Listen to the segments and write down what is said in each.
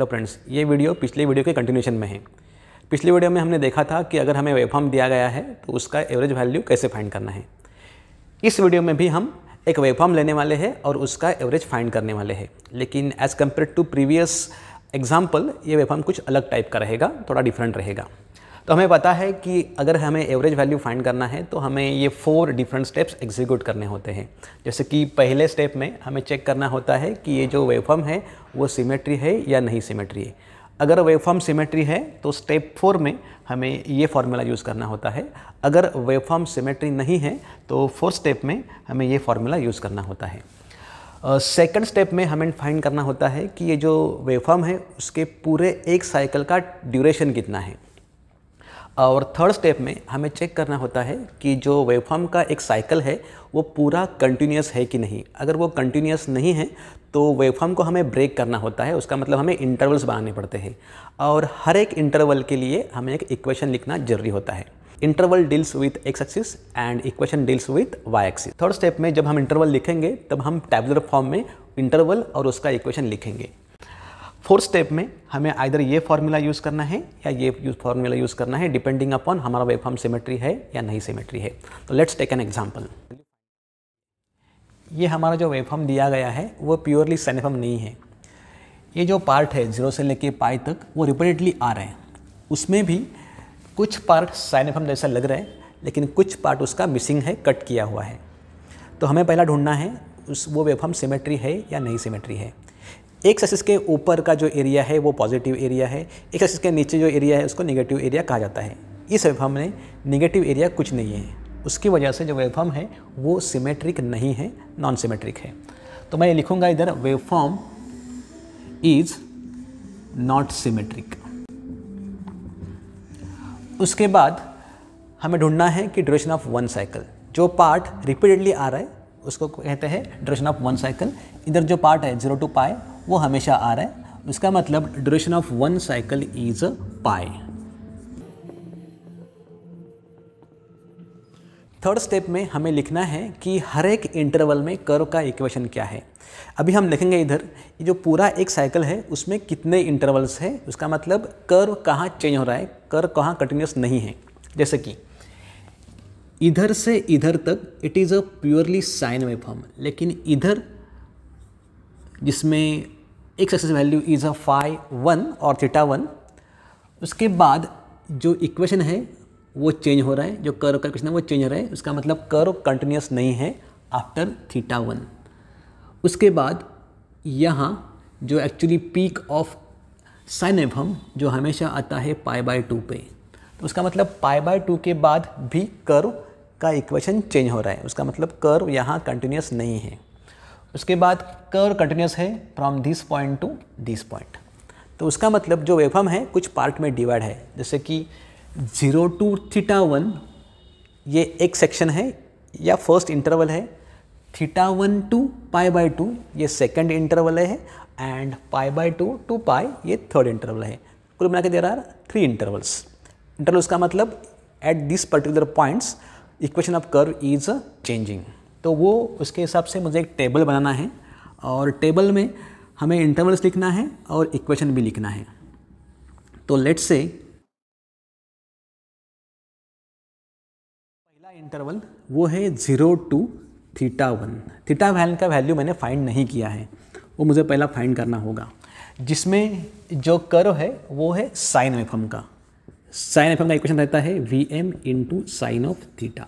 Hello friends ये video पिछले video के कंटिन्यूशन में है पिछले वीडियो में हमने देखा था कि अगर हमें वेवफॉर्म दिया गया है तो उसका एवरेज वैल्यू कैसे फाइंड करना है इस वीडियो में भी हम एक वेवफॉर्म लेने वाले हैं और उसका एवरेज फाइंड करने वाले हैं लेकिन as compare to previous example ये वेवफॉर्म कुछ अलग टाइप का रहेगा थोड़ा डिफरेंट रहेगा तो हमें पता है कि अगर हमें एवरेज वैल्यू फाइंड करना है तो हमें ये फोर डिफरेंट स्टेप्स एग्जीक्यूट करने होते हैं जैसे कि पहले स्टेप में हमें चेक करना होता है कि ये जो वेवफॉर्म है वो सिमेट्री है या नहीं सिमेट्री है अगर वेवफॉर्म सिमेट्री है तो स्टेप फोर में हमें ये फार्मूला यूज़ करना होता है अगर वेवफॉर्म सिमेट्री नहीं है तो फोर्थ स्टेप में हमें ये फार्मूला यूज़ करना होता है सेकंड uh, स्टेप में हमें फाइंड करना होता है कि ये जो वेवफॉर्म है उसके पूरे एक साइकिल का ड्यूरेशन कितना है और थर्ड स्टेप में हमें चेक करना होता है कि जो वेवफॉर्म का एक साइकिल है वो पूरा कंटिन्यूस है कि नहीं अगर वो कंटिन्यूस नहीं है तो वेवफॉर्म को हमें ब्रेक करना होता है उसका मतलब हमें इंटरवल्स बनाने पड़ते हैं और हर एक इंटरवल के लिए हमें एक इक्वेशन लिखना जरूरी होता है interval deals with x axis and equation deals with y axis third step में जब हम इंटरवल लिखेंगे तब हम टैबुलर फॉर्म में इंटरवल और उसका इक्वेशन लिखेंगे फोर्थ स्टेप में हमें आइधर ये फार्मूला यूज़ करना है या ये यूज फार्मूला यूज़ करना है डिपेंडिंग अपॉन हमारा वेब फॉर्म सिमेट्री है या नहीं सिमेट्री है तो लेट्स टेक एन एग्जाम्पल ये हमारा जो वेब फॉर्म दिया गया है वो प्योरली सेनेफॉर्म नहीं है ये जो पार्ट है जीरो से लेके पाई तक वो रिपीटेडली आ रहे हैं उसमें भी कुछ पार्ट साइनफम जैसा लग रहा है लेकिन कुछ पार्ट उसका मिसिंग है कट किया हुआ है तो हमें पहला ढूंढना है उस वो वेफम सिमेट्री है या नहीं सिमेट्री है एक एक्सिस के ऊपर का जो एरिया है वो पॉजिटिव एरिया है एक एक्सिस के नीचे जो एरिया है उसको निगेटिव एरिया कहा जाता है इस वेबफॉर्म में निगेटिव एरिया कुछ नहीं है उसकी वजह से जो वेबफॉर्म है वो सिमेट्रिक नहीं है नॉन सिमेट्रिक है तो मैं ये लिखूँगा इधर वेबफॉर्म इज नॉट सिमेट्रिक उसके बाद हमें ढूंढना है कि ड्यूरेशन ऑफ वन साइकिल जो पार्ट रिपीटेडली आ रहा है उसको कहते हैं ड्यूरेशन ऑफ वन साइकिल इधर जो पार्ट है जीरो टू पाई वो हमेशा आ रहा है उसका मतलब duration of one cycle is a pi third step में हमें लिखना है कि हर एक इंटरवल में कर्व का इक्वेशन क्या है अभी हम लिखेंगे इधर ये जो पूरा एक साइकिल है उसमें कितने इंटरवल्स है उसका मतलब कर्व कहाँ चेंज हो रहा है कर्व कहाँ कंटिन्यूस नहीं है जैसे कि इधर से इधर तक it is a purely sine wave form लेकिन इधर जिसमें एक success value is a phi one और थीटा वन उसके बाद जो इक्वेशन है वो चेंज हो रहा है जो कर्व का इक्वेशन है वो चेंज हो रहा है उसका मतलब कर्व कंटिन्यूस नहीं है आफ्टर थीटा वन उसके बाद यहाँ जो actually peak of sine F M जो हमेशा आता है पाई बाय टू पे तो उसका मतलब पाई बाय टू के बाद भी कर्व का इक्वेशन चेंज हो रहा है उसका मतलब कर्व यहाँ कंटिन्यूस नहीं है उसके बाद कर्व कंटिन्यूस है from this point to this point तो उसका मतलब जो वेफम है कुछ पार्ट में डिवाइड है जैसे कि जीरो टू थीटा वन ये एक सेक्शन है या फर्स्ट इंटरवल है theta one to pi by two ये सेकंड इंटरवल है and pi by two to pi pi third interval है कुल मिला के there are three intervals intervals का मतलब at this particular points equation of curve is changing तो वो उसके हिसाब से मुझे एक टेबल बनाना है और टेबल में हमें इंटरवल्स लिखना है और इक्वेशन भी लिखना है तो लेट्स से पहला इंटरवल वो है zero to theta one theta वैल का वैल्यू मैंने फाइंड नहीं किया है वो मुझे पहला फाइंड करना होगा जिसमें जो कर्व है वो है साइन एफ एम का साइन एफ एम का इक्वेशन रहता है V M to sine of theta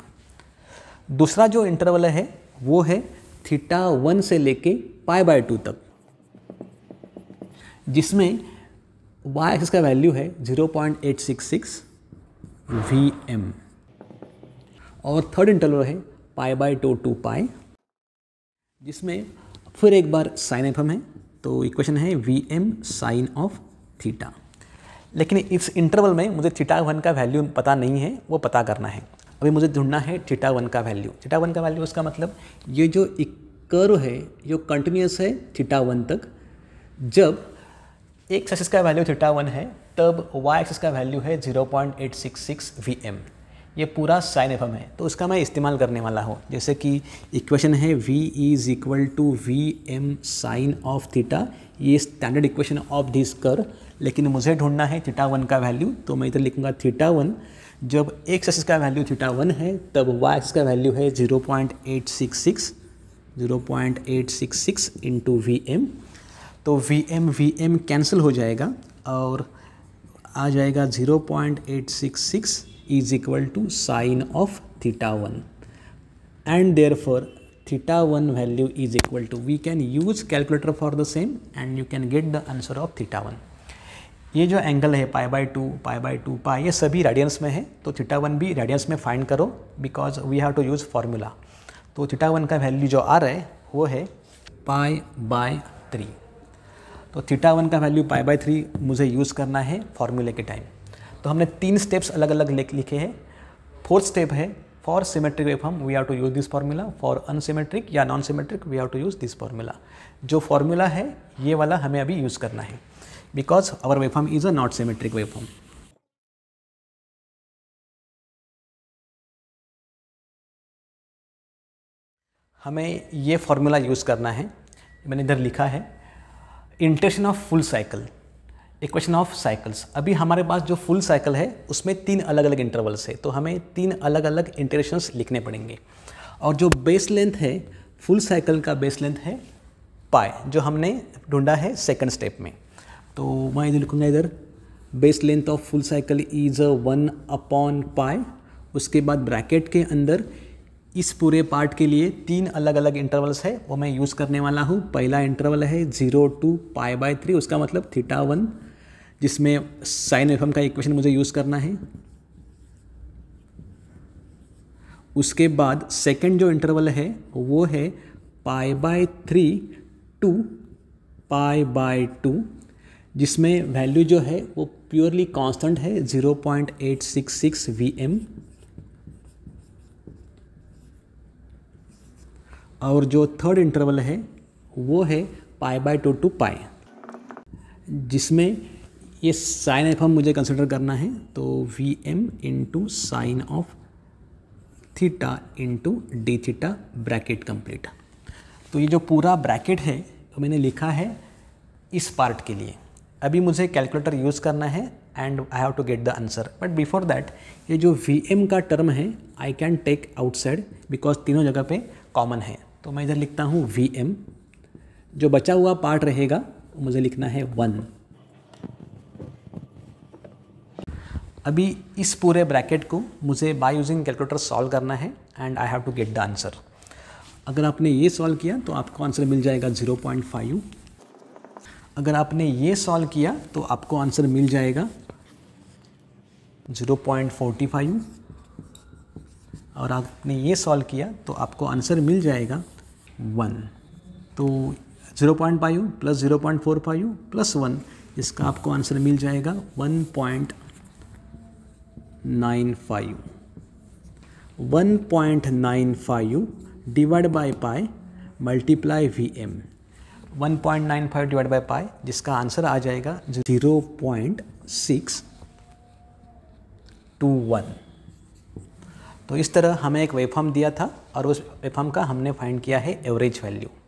दूसरा जो इंटरवल है वो है थीटा वन से लेके पाई बाय टू तक जिसमें वाई एक्स का वैल्यू है 0.866 एम और थर्ड इंटरवल है pi by two to two जिसमें फिर एक बार साइन एफ एम है तो इक्वेशन है V M sine of theta लेकिन इस इंटरवल में मुझे थीटा वन का वैल्यू पता नहीं है वो पता करना है अभी मुझे ढूंढना है थीटा वन का वैल्यू थीटा वन का वैल्यू उसका मतलब ये जो एक कर्व है जो कंटिन्यूस है थीटा वन तक जब एक सक्सेस का वैल्यू थीटा वन है तब वाई एक्सिस का वैल्यू है 0.866 Vm ये पूरा साइन एफ है तो उसका मैं इस्तेमाल करने वाला हूँ जैसे कि इक्वेशन है V is equal to V M sine of theta ये स्टैंडर्ड इक्वेशन ऑफ दिस कर लेकिन मुझे ढूंढना है थीटा वन का वैल्यू तो मैं इधर लिखूंगा थीटा वन जब एक्स एक्स का वैल्यू थीटा वन है तब वाई एक्स का वैल्यू है zero point eight six six zero point eight six six into V M तो V M V M cancel हो जाएगा और आ जाएगा zero point eight six six is equal to sine of theta one and therefore theta one value is equal to we can use calculator for the same and you can get the answer of theta one ये जो angle है pi by two pi by two पाई ये सभी radians में है तो theta one भी radians में फाइंड करो because we have to use formula तो थीटा वन का वैल्यू जो आ रहा है वो है पाई बाय थ्री तो थीटा वन का वैल्यू पाई बाय थ्री मुझे यूज़ करना है फार्मूले के टाइम तो हमने तीन स्टेप्स अलग अलग लिखे हैं फोर्थ स्टेप है for symmetric waveform we have to use this formula for unsymmetric या non symmetric we have to use this formula जो फार्मूला है ये वाला हमें अभी यूज़ करना है because our waveform is a not symmetric waveform. हमें ये फॉर्मूला यूज़ करना है मैंने इधर लिखा है interaction of full cycle equation of cycles अभी हमारे पास जो फुल साइकिल है उसमें तीन अलग अलग इंटरवल्स है तो हमें तीन अलग अलग इंटरेक्शंस लिखने पड़ेंगे और जो बेस लेंथ है फुल साइकिल का बेस लेंथ है पाए जो हमने ढूंढा है सेकेंड स्टेप में तो मैं इधर लिखूँगा इधर base length of full cycle is a one upon pi उसके बाद ब्रैकेट के अंदर इस पूरे पार्ट के लिए तीन अलग अलग इंटरवल्स है वो मैं यूज़ करने वाला हूँ पहला इंटरवल है zero to pi by three उसका मतलब थीटा वन जिसमें साइन एफ का इक्वेशन मुझे यूज़ करना है उसके बाद सेकंड जो इंटरवल है वो है pi by three to pi by two जिसमें वैल्यू जो है वो प्योरली कांस्टेंट है 0.866 Vm और जो थर्ड इंटरवल है वो है pi by two to two जिसमें ये साइन एफ एम मुझे कंसिडर करना है तो V M into sine of theta into D theta bracket complete तो ये जो पूरा ब्रैकेट है तो मैंने लिखा है इस पार्ट के लिए अभी मुझे कैलकुलेटर यूज़ करना है and I have to get the answer but before that ये जो वी का टर्म है I can take outside because तीनों जगह पे कॉमन है तो मैं इधर लिखता हूँ वी जो बचा हुआ पार्ट रहेगा मुझे लिखना है वन अभी इस पूरे ब्रैकेट को मुझे बाय यूजिंग कैलकुलेटर सॉल्व करना है and I have to get the answer अगर आपने ये सॉल्व किया तो आपको आंसर मिल जाएगा 0.5 अगर आपने ये सॉल्व किया तो आपको आंसर मिल जाएगा 0.45 और आपने ये सॉल्व किया तो आपको आंसर मिल जाएगा वन तो 0.5 plus zero point four five plus one इसका आपको आंसर मिल जाएगा 1.95 1.95 divide by pi multiply V M one point nine five divide by pi जिसका आंसर आ जाएगा zero point six two one तो इस तरह हमें एक वेफॉर्म दिया था और उस वेफॉर्म का हमने फाइंड किया है एवरेज वैल्यू